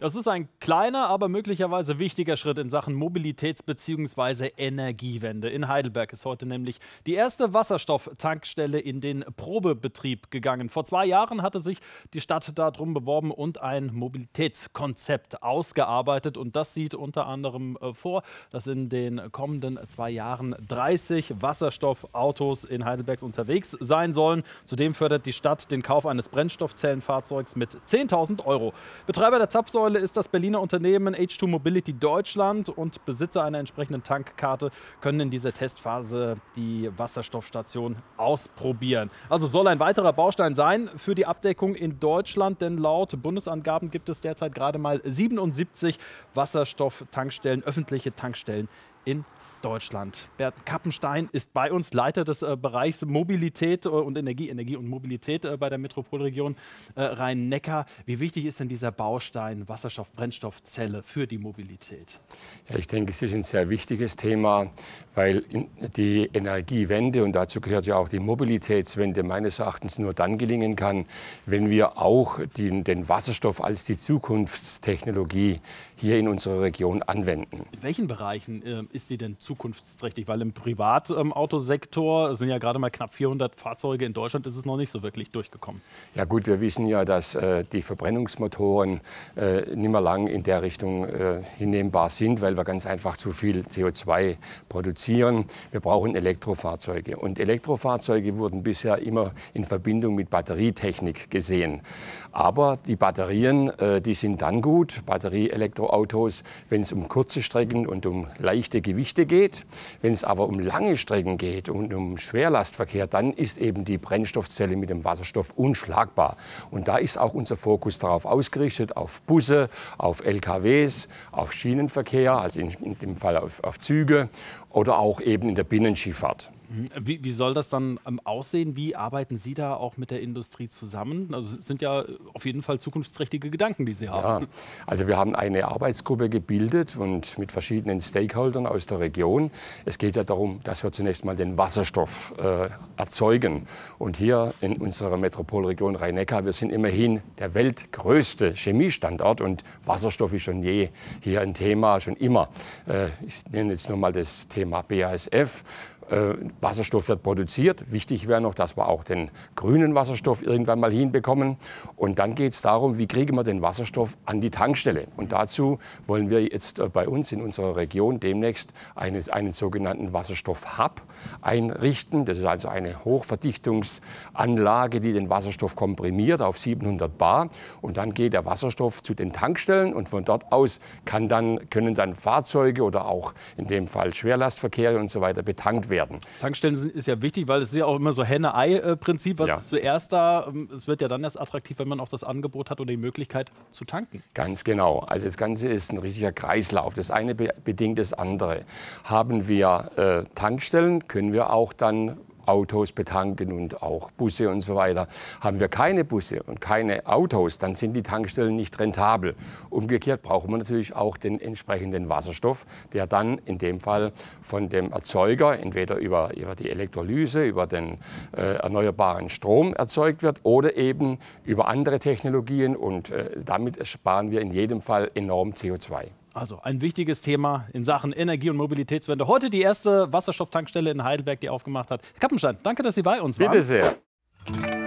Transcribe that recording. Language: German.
Das ist ein kleiner, aber möglicherweise wichtiger Schritt in Sachen Mobilitäts- bzw. Energiewende. In Heidelberg ist heute nämlich die erste Wasserstofftankstelle in den Probebetrieb gegangen. Vor zwei Jahren hatte sich die Stadt darum beworben und ein Mobilitätskonzept ausgearbeitet. Und das sieht unter anderem äh, vor, dass in den kommenden zwei Jahren 30 Wasserstoffautos in Heidelbergs unterwegs sein sollen. Zudem fördert die Stadt den Kauf eines Brennstoffzellenfahrzeugs mit 10.000 Euro. Betreiber der Zapfsäule Zapfsäule ist das Berliner Unternehmen H2 Mobility Deutschland und Besitzer einer entsprechenden Tankkarte können in dieser Testphase die Wasserstoffstation ausprobieren. Also soll ein weiterer Baustein sein für die Abdeckung in Deutschland, denn laut Bundesangaben gibt es derzeit gerade mal 77 Wasserstofftankstellen, öffentliche Tankstellen in Deutschland. Bert Kappenstein ist bei uns, Leiter des äh, Bereichs Mobilität äh, und Energie, Energie und Mobilität äh, bei der Metropolregion äh, Rhein-Neckar. Wie wichtig ist denn dieser Baustein Wasserstoff-Brennstoffzelle für die Mobilität? Ja, ich denke, es ist ein sehr wichtiges Thema, weil die Energiewende und dazu gehört ja auch die Mobilitätswende meines Erachtens nur dann gelingen kann, wenn wir auch die, den Wasserstoff als die Zukunftstechnologie hier in unserer Region anwenden. In welchen Bereichen äh, ist ist sie denn zukunftsträchtig? Weil im Privatautosektor ähm, sind ja gerade mal knapp 400 Fahrzeuge. In Deutschland ist es noch nicht so wirklich durchgekommen. Ja gut, wir wissen ja, dass äh, die Verbrennungsmotoren äh, nicht mehr lang in der Richtung äh, hinnehmbar sind, weil wir ganz einfach zu viel CO2 produzieren. Wir brauchen Elektrofahrzeuge. Und Elektrofahrzeuge wurden bisher immer in Verbindung mit Batterietechnik gesehen. Aber die Batterien, äh, die sind dann gut, Batterieelektroautos, wenn es um kurze Strecken und um leichte leichte Gewichte geht. Wenn es aber um lange Strecken geht und um Schwerlastverkehr, dann ist eben die Brennstoffzelle mit dem Wasserstoff unschlagbar. Und da ist auch unser Fokus darauf ausgerichtet, auf Busse, auf LKWs, auf Schienenverkehr, also in, in dem Fall auf, auf Züge oder auch eben in der Binnenschifffahrt. Hm, wie, wie, soll das dann ähm, aussehen? Wie arbeiten Sie da auch mit der Industrie zusammen? Also es sind ja äh, auf jeden Fall zukunftsträchtige Gedanken, die Sie haben. Ja, also wir haben eine Arbeitsgruppe gebildet und mit verschiedenen Stakeholdern aus der Region. Es geht ja darum, dass wir zunächst mal den Wasserstoff äh, erzeugen. Und hier in unserer Metropolregion Rhein-Neckar, wir sind immerhin der weltgrößte Chemiestandort und Wasserstoff ist schon je hier ein Thema, schon immer. Äh, ich nenne jetzt nochmal das Thema BASF. Äh, Wasserstoff wird produziert. Wichtig wäre noch, dass wir auch den grünen Wasserstoff irgendwann mal hinbekommen. Und dann geht es darum, wie kriegen wir den Wasserstoff an die Tankstelle. Und dazu wollen wir jetzt äh, bei uns in unserer Region demnächst einen, einen sogenannten Wasserstoff-Hub einrichten. Das ist also eine Hochverdichtungsanlage, die den Wasserstoff komprimiert auf 700 Bar. Und dann geht der Wasserstoff zu den Tankstellen und von dort aus kann dann, können dann Fahrzeuge oder auch in dem Fall Schwerlastverkehre und so weiter betankt werden werden. Tankstellen sind, ist ja wichtig, weil es ist ja auch immer so Henne-Ei-Prinzip. Was ja. ist zuerst da? Ähm, es wird ja dann erst attraktiv, wenn man auch das Angebot hat oder die Möglichkeit zu tanken. Ganz genau. Also das Ganze ist ein richtiger Kreislauf. Das eine bedingt das andere. Haben wir äh, Tankstellen, können wir auch dann Autos betanken und auch Busse und so weiter. Haben wir keine Busse und keine Autos, dann sind die Tankstellen nicht rentabel. Umgekehrt brauchen wir natürlich auch den entsprechenden Wasserstoff, der dann in dem Fall von dem Erzeuger entweder über, über die Elektrolyse, über den äh, erneuerbaren Strom erzeugt wird oder eben über andere Technologien und äh, damit sparen wir in jedem Fall enorm CO2. Also ein wichtiges Thema in Sachen Energie- und Mobilitätswende. Heute die erste Wasserstofftankstelle in Heidelberg, die aufgemacht hat. Herr Kappenstein, danke, dass Sie bei uns waren. Bitte sehr.